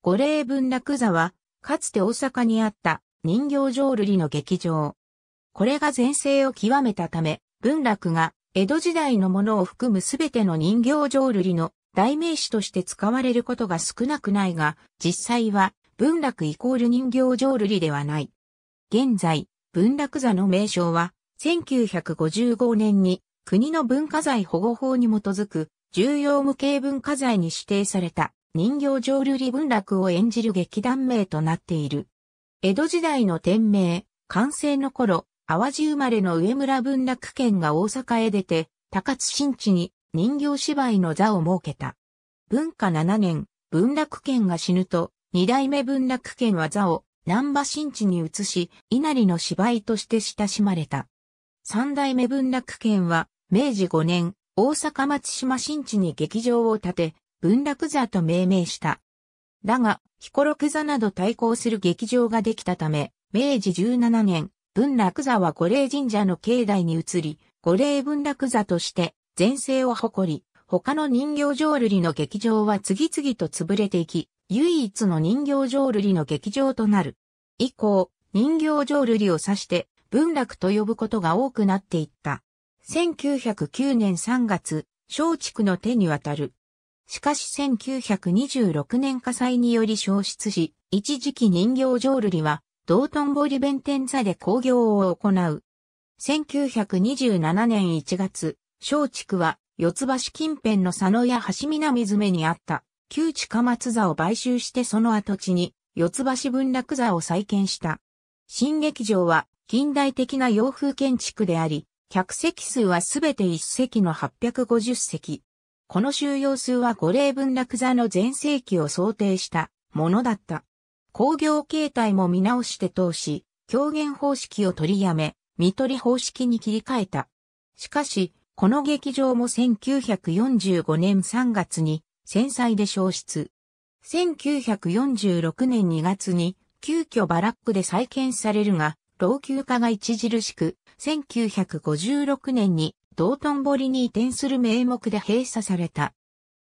五霊文楽座は、かつて大阪にあった人形浄瑠璃の劇場。これが前世を極めたため、文楽が江戸時代のものを含むすべての人形浄瑠璃の代名詞として使われることが少なくないが、実際は文楽イコール人形浄瑠璃ではない。現在、文楽座の名称は、1955年に国の文化財保護法に基づく重要無形文化財に指定された。人形浄瑠璃文楽を演じる劇団名となっている。江戸時代の天名、完成の頃、淡路生まれの上村文楽県が大阪へ出て、高津新地に人形芝居の座を設けた。文化7年、文楽県が死ぬと、二代目文楽県は座を南波新地に移し、稲荷の芝居として親しまれた。三代目文楽県は、明治5年、大阪松島新地に劇場を建て、文楽座と命名した。だが、彦六座など対抗する劇場ができたため、明治17年、文楽座は五霊神社の境内に移り、五霊文楽座として全盛を誇り、他の人形浄瑠璃の劇場は次々と潰れていき、唯一の人形浄瑠璃の劇場となる。以降、人形浄瑠璃を指して文楽と呼ぶことが多くなっていった。1909年3月、松竹の手に渡るしかし1926年火災により消失し、一時期人形浄瑠璃は、道頓堀弁天座で工業を行う。1927年1月、小竹は、四つ橋近辺の佐野や橋南詰にあった、旧地下松座を買収してその跡地に、四つ橋文楽座を再建した。新劇場は、近代的な洋風建築であり、客席数はすべて1席の850席。この収容数は五霊文楽座の全盛期を想定したものだった。工業形態も見直して通し、狂言方式を取りやめ、見取り方式に切り替えた。しかし、この劇場も1945年3月に戦災で消失。1946年2月に急遽バラックで再建されるが、老朽化が著しく、1956年に道頓堀に移転する名目で閉鎖された。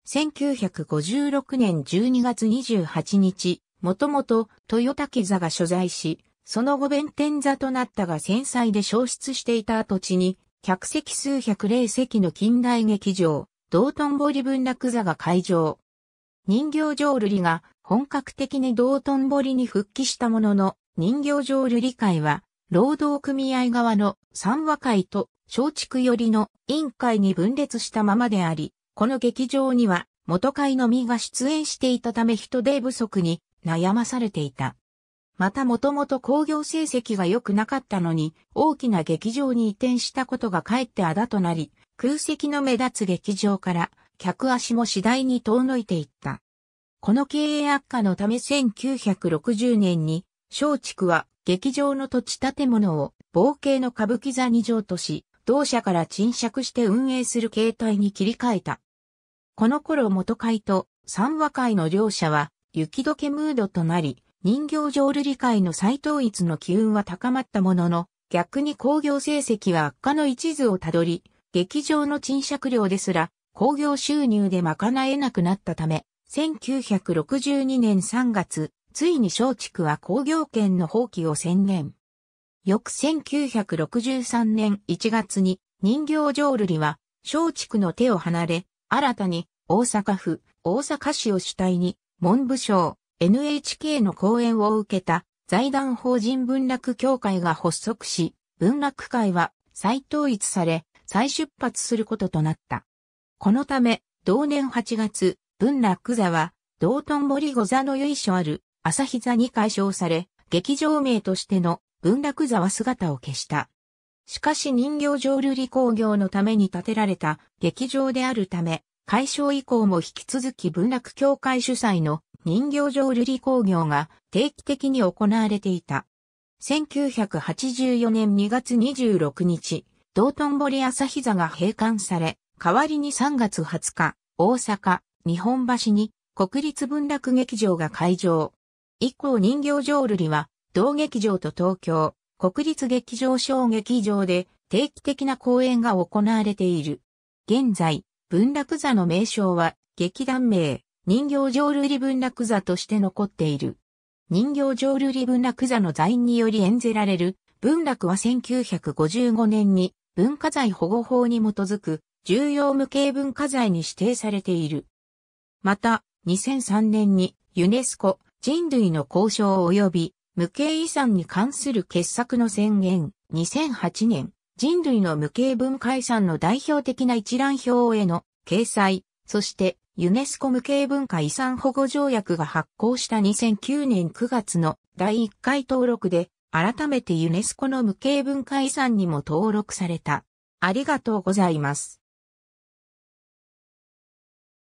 1956年12月28日、もともと豊竹座が所在し、その後弁天座となったが戦災で消失していた土地に、客席数百零席の近代劇場、道頓堀文楽座が開場。人形浄瑠璃が本格的に道頓堀に復帰したものの、人形浄瑠璃会は、労働組合側の三和会と松竹寄りの委員会に分裂したままであり、この劇場には元会のみが出演していたため人手不足に悩まされていた。またもともと工業成績が良くなかったのに、大きな劇場に移転したことがかえってあだとなり、空席の目立つ劇場から客足も次第に遠のいていった。この経営悪化のため1960年に、松竹は劇場の土地建物を、冒険の歌舞伎座2条とし、同社から賃借して運営する形態に切り替えた。この頃元会と三和会の両社は雪解けムードとなり、人形浄瑠璃会の再統一の機運は高まったものの、逆に工業成績は悪化の一途をたどり、劇場の賃借料ですら、工業収入で賄えなくなったため、1962年3月、ついに松竹は工業圏の放棄を宣言。翌1963年1月に人形浄瑠璃は松竹の手を離れ、新たに大阪府、大阪市を主体に文部省、NHK の講演を受けた財団法人文楽協会が発足し、文楽会は再統一され、再出発することとなった。このため、同年8月、文楽座は、道頓森御座の由緒ある、朝日座に解消され、劇場名としての文楽座は姿を消した。しかし人形浄瑠璃工業のために建てられた劇場であるため、解消以降も引き続き文楽協会主催の人形浄瑠璃工業が定期的に行われていた。1984年2月26日、道頓堀朝日座が閉館され、代わりに3月20日、大阪、日本橋に国立文楽劇場が開場。以降人形浄瑠璃は同劇場と東京、国立劇場小劇場で定期的な公演が行われている。現在、文楽座の名称は、劇団名、人形浄瑠璃文楽座として残っている。人形浄瑠璃文楽座の座員により演じられる、文楽は1955年に文化財保護法に基づく重要無形文化財に指定されている。また、2003年にユネスコ人類の交渉及び無形遺産に関する傑作の宣言、2008年、人類の無形文化遺産の代表的な一覧表への掲載、そしてユネスコ無形文化遺産保護条約が発行した2009年9月の第1回登録で、改めてユネスコの無形文化遺産にも登録された。ありがとうございます。